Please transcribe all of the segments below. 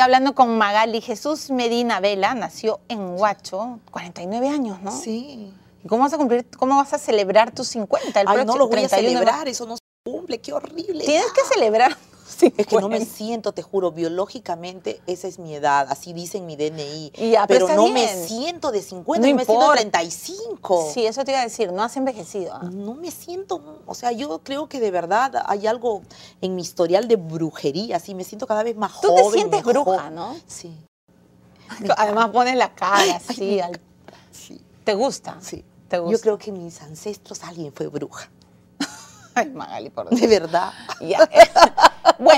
hablando con Magali. Jesús Medina Vela nació en Huacho, 49 años, ¿no? Sí. cómo vas a cumplir, cómo vas a celebrar tus 50? El Ay, no lo voy a celebrar, eso no se cumple, qué horrible. Tienes que celebrar es que no me siento, te juro, biológicamente esa es mi edad, así dice en mi DNI. Ah, pero no me siento de 50, no, me siento de 35. Sí, eso te iba a decir, no has envejecido. Ah. No me siento, o sea, yo creo que de verdad hay algo en mi historial de brujería, así me siento cada vez más joven. Tú te sientes bruja, ¿no? Sí. Además pones la cara así. Sí. ¿Te gusta? Sí. Yo creo que mis ancestros alguien fue bruja. Ay, Magali, por De verdad.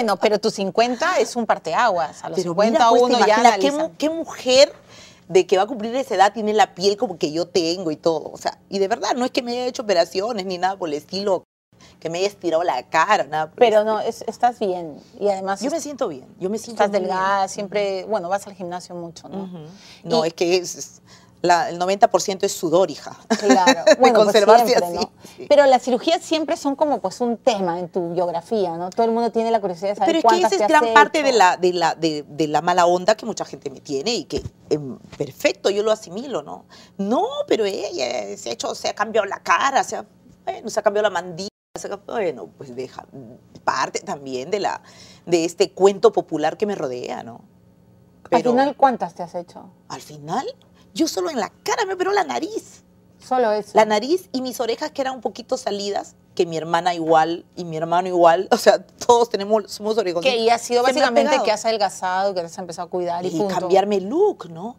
Bueno, pero tus 50 es un parteaguas. A los 50 pues, uno ya ¿qué, mujer de que va a cumplir esa edad tiene la piel como que yo tengo y todo? O sea, y de verdad, no es que me haya hecho operaciones ni nada por el estilo que me haya estirado la cara, nada. Pero no, estás bien. Y además. Yo me siento bien. Yo me siento Estás delgada, siempre. Bueno, vas al gimnasio mucho, ¿no? No, es que el 90% es sudor, hija. Claro, bueno, pues así. Pero las cirugías siempre son como pues un tema en tu biografía, ¿no? Todo el mundo tiene la curiosidad de saber Pero es que esa es gran parte de la, de, la, de, la, mala onda que mucha gente me tiene y que em, perfecto, yo lo asimilo, ¿no? No, pero ella se ha hecho, se ha cambiado la cara, se ha, se ha cambiado la mandíbula, bueno, pues deja parte también de la de este cuento popular que me rodea, ¿no? Al final, ¿cuántas te has hecho? Al final, yo solo en la cara me operó la nariz. Solo eso. La nariz y mis orejas que eran un poquito salidas, que mi hermana igual y mi hermano igual. O sea, todos tenemos, somos orejones. Que y ha sido básicamente que has adelgazado, que has empezado a cuidar y, y cambiarme el look, ¿no?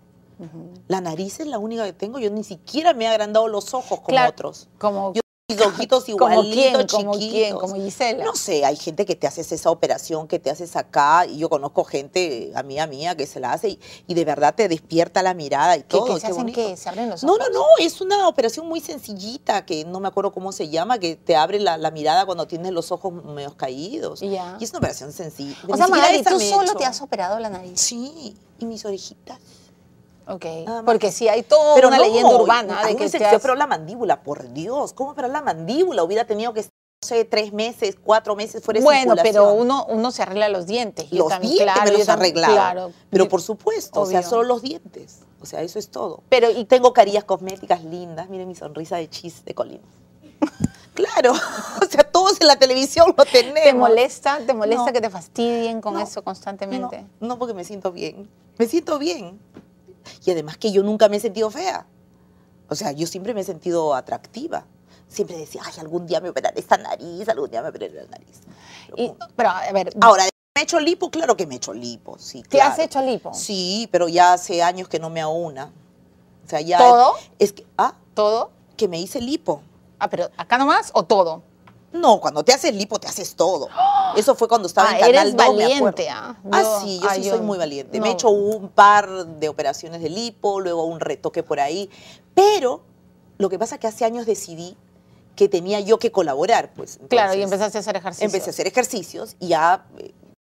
La nariz es la única que tengo. Yo ni siquiera me he agrandado los ojos como claro, otros. Como, ojitos igualitos, ¿Como ¿Como Gisela? No sé, hay gente que te haces esa operación, que te haces acá, y yo conozco gente, amiga mía, que se la hace y, de verdad te despierta la mirada y ¿Qué, todo. se hacen qué? ¿Se abren los No, no, no, es una operación muy sencillita, que no me acuerdo cómo se llama, que te abre la, mirada cuando tienes los ojos menos caídos. Y es una operación sencilla. O sea, Magali, ¿tú solo te has operado la nariz? Sí, y mis orejitas. Ok, porque si hay todo. pero una leyenda urbana de que se la mandíbula, por Dios, ¿cómo para la mandíbula? Hubiera tenido que ser no sé, tres meses, cuatro meses fuera de Bueno, pero uno, uno se arregla los dientes. Y también, claro, me los arreglaba, pero por supuesto, o sea, solo los dientes, o sea, eso es todo. Pero y tengo carillas cosméticas lindas, miren mi sonrisa de chis de colina. Claro, o sea, todos en la televisión lo tenemos. ¿Te molesta? ¿Te molesta que te fastidien con eso constantemente? no, porque me siento bien. Me siento bien. Y además que yo nunca me he sentido fea. O sea, yo siempre me he sentido atractiva. Siempre decía, ay, algún día me operaré esta nariz, algún día me operaré la nariz. pero, a ver. Ahora, ¿me he hecho lipo? Claro que me he hecho lipo, sí. ¿Te has hecho lipo? Sí, pero ya hace años que no me aúna. O sea, ya. ¿Todo? Es, que, ¿ah? ¿Todo? Que me hice lipo. Ah, pero acá nomás o todo? No, cuando te haces lipo te haces todo. Eso fue cuando estaba en ah, Canal eres valiente. Ah. Ah, ah, sí, yo sí soy muy valiente. Me he hecho un par de operaciones de lipo, luego un retoque por ahí, pero lo que pasa es que hace años decidí que tenía yo que colaborar, pues. claro, y empezaste a hacer ejercicios. Empecé a hacer ejercicios y a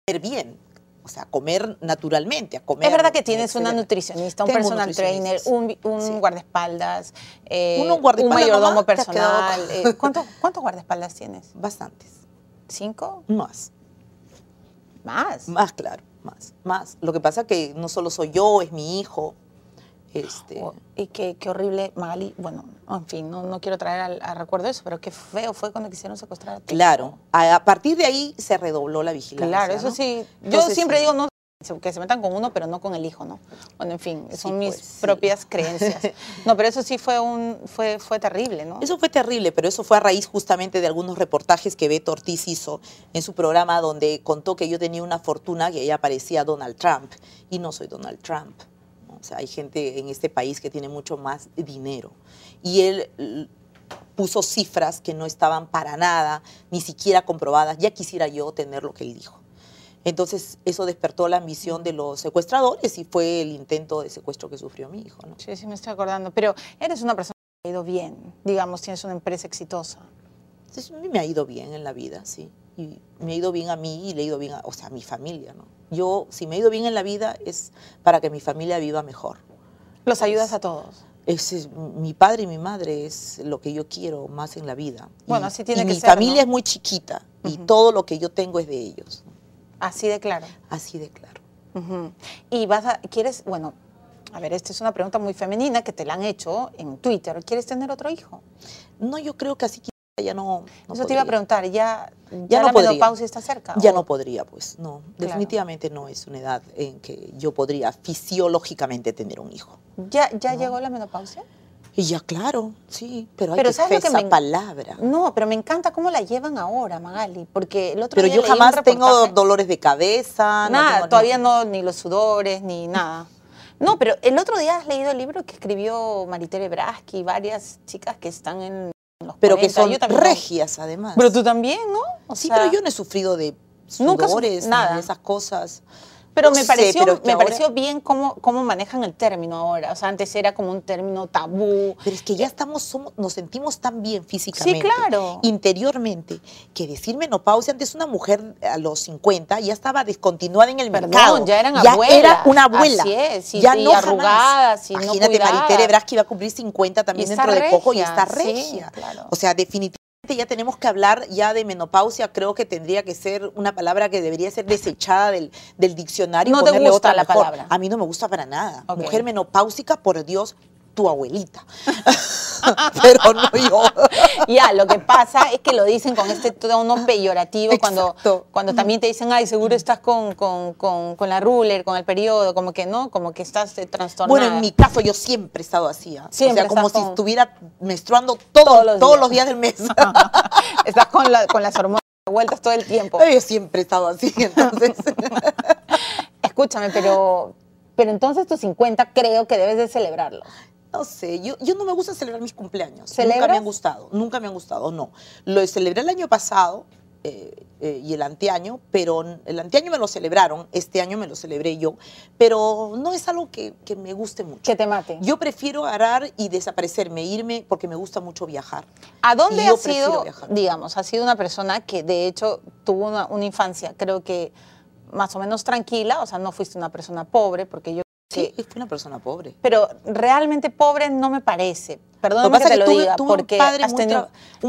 ver bien o sea, comer naturalmente, a comer. Es verdad que tienes una nutricionista, un personal trainer, un, un guardaespaldas, eh, un, guardaespaldas, mayordomo personal. Eh, ¿cuántos, guardaespaldas tienes? Bastantes. ¿Cinco? Más. ¿Más? Más, claro, más, más. Lo que pasa es que no solo soy yo, es mi hijo, este... y qué, qué, horrible, Magali, bueno, en fin, no, quiero traer al, recuerdo eso, pero qué feo fue cuando quisieron secuestrar a ti. Claro, a, partir de ahí se redobló la vigilancia. Claro, eso sí, yo siempre digo, no que se metan con uno, pero no con el hijo, ¿no? Bueno, en fin, son mis pues, propias creencias. No, pero eso sí fue un fue fue terrible, ¿no? Eso fue terrible, pero eso fue a raíz justamente de algunos reportajes que Beto Ortiz hizo en su programa donde contó que yo tenía una fortuna que ella parecía Donald Trump y no soy Donald Trump. O sea, hay gente en este país que tiene mucho más dinero. Y él mm, puso cifras que no estaban para nada, ni siquiera comprobadas. Ya quisiera yo tener lo que él dijo. Entonces, eso despertó la ambición de los secuestradores y fue el intento de secuestro que sufrió mi hijo. Sí, sí, me estoy acordando. Pero eres una persona que ha ido bien, digamos, tienes una empresa exitosa. a mí me ha ido bien en la vida, sí y me ha ido bien a mí y le ha ido bien a, o sea, a mi familia. ¿no? Yo, si me ha ido bien en la vida, es para que mi familia viva mejor. ¿Los ayudas a todos? Es, mi padre y mi madre es lo que yo quiero más en la vida. Bueno, y, así tiene que mi ser. Mi familia es muy chiquita y todo lo que yo tengo es de ellos. Así de claro. Así de claro. Y vas a, quieres, bueno, a ver, esta es una pregunta muy femenina que te la han hecho en Twitter. ¿Quieres tener otro hijo? No, yo creo que así ya no, Eso te iba a preguntar, ¿ya, ya, la menopausia está cerca? Ya no podría, pues, no. Definitivamente no es una edad en que yo podría fisiológicamente tener un hijo. ¿Ya, ya llegó la menopausia? Y ya, claro, sí, pero hay que esa palabra. No, pero me encanta cómo la llevan ahora, Magali, porque el otro Pero yo jamás tengo dolores de cabeza. Nada, no todavía no, ni los sudores, ni nada. No, pero el otro día has leído el libro que escribió Maritere Braski y varias chicas que están en pero que son regias además. Pero tú también, ¿no? sí, pero yo no he sufrido de sudores, nada. de esas cosas. Pero me pareció, me bien cómo, cómo manejan el término ahora. O sea, antes era como un término tabú. Pero es que ya estamos, somos, nos sentimos tan bien físicamente. Interiormente, que decir menopausia, antes una mujer a los 50 ya estaba descontinuada en el mercado. ya eran ya era una abuela. ya no arrugada, Imagínate, Maritere que iba a cumplir 50 también dentro de poco y está regia. O sea, definitivamente ya tenemos que hablar ya de menopausia, creo que tendría que ser una palabra que debería ser desechada del, del diccionario. No te gusta la palabra. A mí no me gusta para nada. Mujer menopáusica, por Dios, tu abuelita. Pero no yo. ya, lo que pasa es que lo dicen con este tono peyorativo cuando, cuando también te dicen, ay, seguro estás con, con, la ruler, con el periodo, como que no, como que estás eh, trastornada. Bueno, en mi caso yo siempre he estado así. ¿ah? O sea, como si estuviera menstruando todos, los, todos días. los, días. del mes. estás con, las hormonas vueltas todo el tiempo. Yo siempre he estado así, entonces. Escúchame, pero, pero entonces tus 50 creo que debes de celebrarlo. No sé, yo, yo no me gusta celebrar mis cumpleaños. Nunca me han gustado, nunca me han gustado, no. Lo celebré el año pasado eh, eh, y el anteaño, pero el anteaño me lo celebraron, este año me lo celebré yo, pero no es algo que, me guste mucho. Que te mate. Yo prefiero agarrar y desaparecerme, irme, porque me gusta mucho viajar. ¿A dónde has sido, digamos, has sido una persona que de hecho tuvo una infancia, creo que más o menos tranquila, o sea, no fuiste una persona pobre, porque yo Sí, es una persona pobre. Pero realmente pobre no me parece. Perdón que, te lo tuve, diga, porque un padre,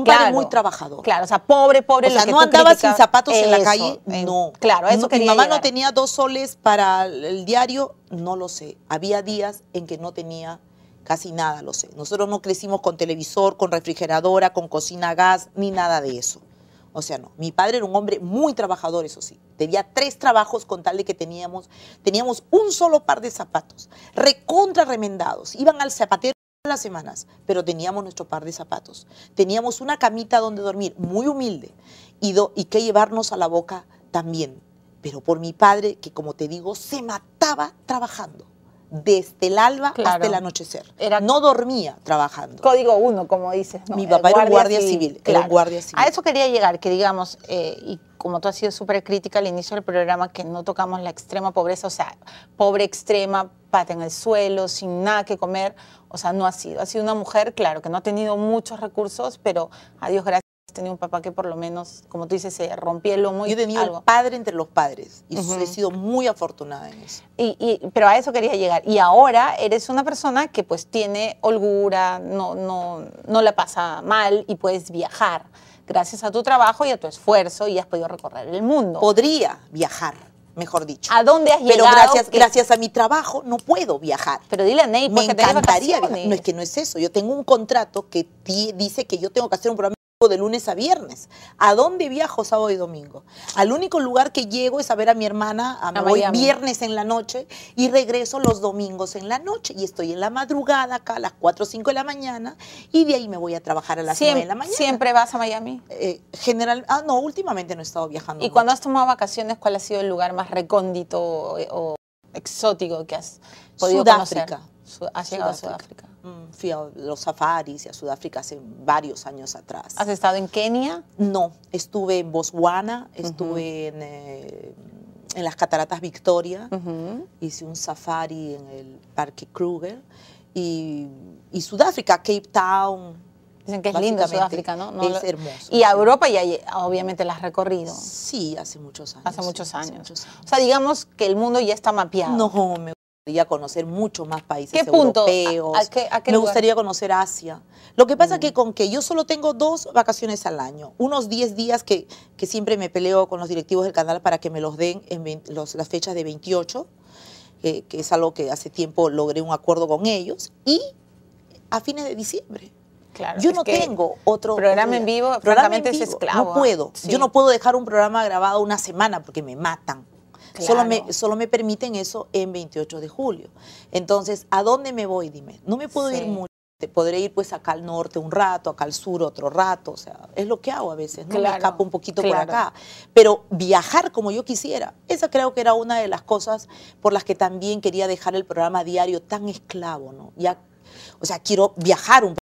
padre muy trabajador. Claro, o sea, pobre, pobre. O sea, no andaba sin zapatos en la calle, no. Claro, eso no, quería Mi mamá no tenía dos soles para el diario, no lo sé. Había días en que no tenía casi nada, lo sé. Nosotros no crecimos con televisor, con refrigeradora, con cocina a gas, ni nada de eso. O sea, no. Mi padre era un hombre muy trabajador, eso sí. Tenía tres trabajos con tal de que teníamos, teníamos un solo par de zapatos, recontra remendados. Iban al zapatero todas las semanas, pero teníamos nuestro par de zapatos. Teníamos una camita donde dormir, muy humilde, y, do, y que llevarnos a la boca también. Pero por mi padre, que como te digo, se mataba trabajando desde el alba hasta el anochecer. No dormía trabajando. Código uno como dices. Mi papá era guardia civil. guardia civil. A eso quería llegar, que digamos, eh, y como tú has sido súper crítica al inicio del programa, que no tocamos la extrema pobreza, o sea, pobre extrema, pata en el suelo, sin nada que comer, o sea, no ha sido. Ha sido una mujer, claro, que no ha tenido muchos recursos, pero a Dios gracias tenido un papá que por lo menos, como tú dices, se rompió el lomo. Yo he tenido padre entre los padres y he sido muy afortunada en eso. Y, pero a eso quería llegar. Y ahora eres una persona que pues tiene holgura, no, no, no la pasa mal y puedes viajar gracias a tu trabajo y a tu esfuerzo y has podido recorrer el mundo. Podría viajar, mejor dicho. ¿A dónde has llegado? Pero gracias, gracias a mi trabajo no puedo viajar. Pero dile a Ney, me encantaría No es que no es eso. Yo tengo un contrato que dice que yo tengo que hacer un programa de lunes a viernes. ¿A dónde viajo sábado y domingo? Al único lugar que llego es a ver a mi hermana, a, voy viernes en la noche y regreso los domingos en la noche. Y estoy en la madrugada acá a las 4 o 5 de la mañana y de ahí me voy a trabajar a las Siem, de la mañana. ¿Siempre vas a Miami? Eh, general, ah, no, últimamente no he estado viajando. ¿Y cuando has tomado vacaciones, cuál ha sido el lugar más recóndito eh, o, exótico que has podido Sudáfrica. has llegado a Sudáfrica. Mm, fui a los safaris y a Sudáfrica hace varios años atrás. ¿Has estado en Kenia? No, estuve en Botswana, estuve eh, en, las Cataratas Victoria, hice un safari en el Parque Kruger y, Sudáfrica, Cape Town, Dicen que es lindo Sudáfrica, ¿no? es hermoso. Y a Europa y obviamente la has recorrido. Sí, hace muchos años. Hace muchos años. O sea, digamos que el mundo ya está mapeado. No, me gustaría conocer muchos más países punto? europeos. me gustaría conocer Asia. Lo que pasa es mm. que con que yo solo tengo dos vacaciones al año, unos 10 días que, siempre me peleo con los directivos del canal para que me los den en las fechas de 28, que es algo que hace tiempo logré un acuerdo con ellos, y a fines de diciembre. yo no tengo otro programa en vivo, programa es esclavo. No puedo. Yo no puedo dejar un programa grabado una semana porque me matan. Solo, me, permiten eso en 28 de julio. Entonces, ¿a dónde me voy? Dime. No me puedo ir mucho. Podré ir pues acá al norte un rato, acá al sur otro rato, o sea, es lo que hago a veces, ¿no? me escapo un poquito por acá. Pero viajar como yo quisiera, esa creo que era una de las cosas por las que también quería dejar el programa diario tan esclavo, ¿no? Ya, o sea, quiero viajar un